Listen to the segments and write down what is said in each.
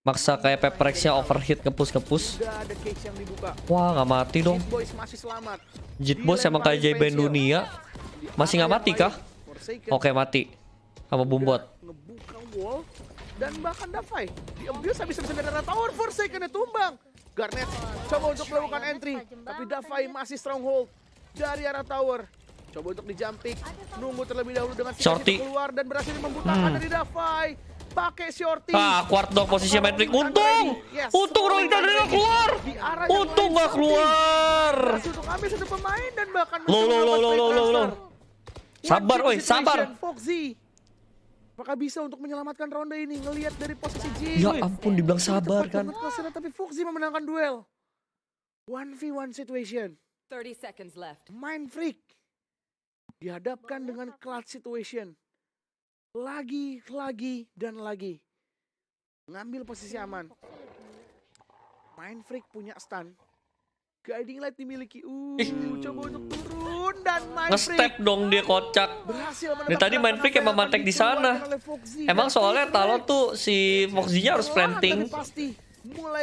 maksa kayak peperexnya overheat ngepus ngepus wah nggak mati dong jit boss emang kayak jaiben dunia masih nggak mati kah oke mati sama bumbot dan bahkan Davai di abuse habis-habisan dari tower Forsaken tumbang Garnet coba untuk melakukan entry tapi Davai masih stronghold dari arah tower coba untuk dijampik nunggu terlebih dahulu dengan shorty keluar dan berhasil membutakan hmm. dari Davai pakai shorty. Ah, kuart dong posisi Patrick. Untung. Yes. Untung Rolling Thunder nggak keluar. Untung nggak keluar. Untuk ambil satu pemain lo lo lo lo lo lo. Sabar, oi, sabar. Foxy. Apakah bisa untuk menyelamatkan ronde ini? Ngelihat dari posisi J? Ya ampun, dibilang sabar kan. Tapi Foxy memenangkan duel. one v one situation. 30 seconds left. Mind freak. Dihadapkan dengan clutch situation lagi, lagi, dan lagi. Ngambil posisi aman. Main Freak punya stun. Guiding Light dimiliki. Uh, coba untuk turun dan main Nge-step dong dia kocak. Ini tadi main Freak emang mantek di sana. Emang soalnya Talon tuh si foxy harus planting.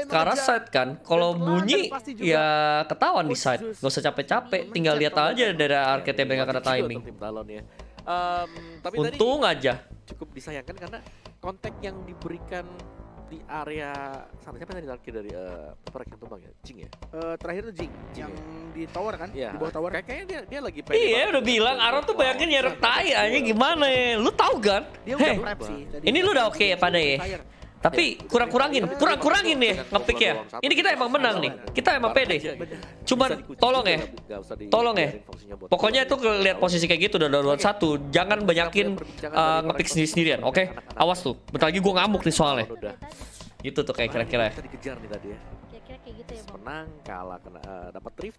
Karena set side kan. Kalau bunyi ya ketahuan di side. Gak usah capek-capek, tinggal lihat aja dari arcade yang kena timing. Ya. Um, tapi Untung tadi aja. Cukup disayangkan karena kontak yang diberikan di area sampai siapa tadi terakhir dari uh, eh, perekan tumbang ya Jing ya uh, terakhir tuh Jing, yang ya? di tower kan ya. di bawah tower Kay kayaknya dia dia lagi iya, pengen iya udah bilang aron tuh bayangin nyeret ya, tai aja gimana ya lu tau kan dia udah hey. sih ini lu udah oke okay pada ya tapi kurang-kurangin, kurang-kurangin nih ngepick ya. Ini kita emang menang nih. Kita emang pede. Cuman tolong ya. Tolong ya. Pokoknya itu lihat posisi kayak gitu udah duluan satu. Jangan banyakin uh, eh, ngepick sendiri-sendirian, oke? Okay? Awas tuh. Bentar lagi gua ngamuk nih soalnya. Gitu tuh kayak kira-kira. ya. Kira-kira kayak gitu ya, Menang, kalah, kena eh, dapat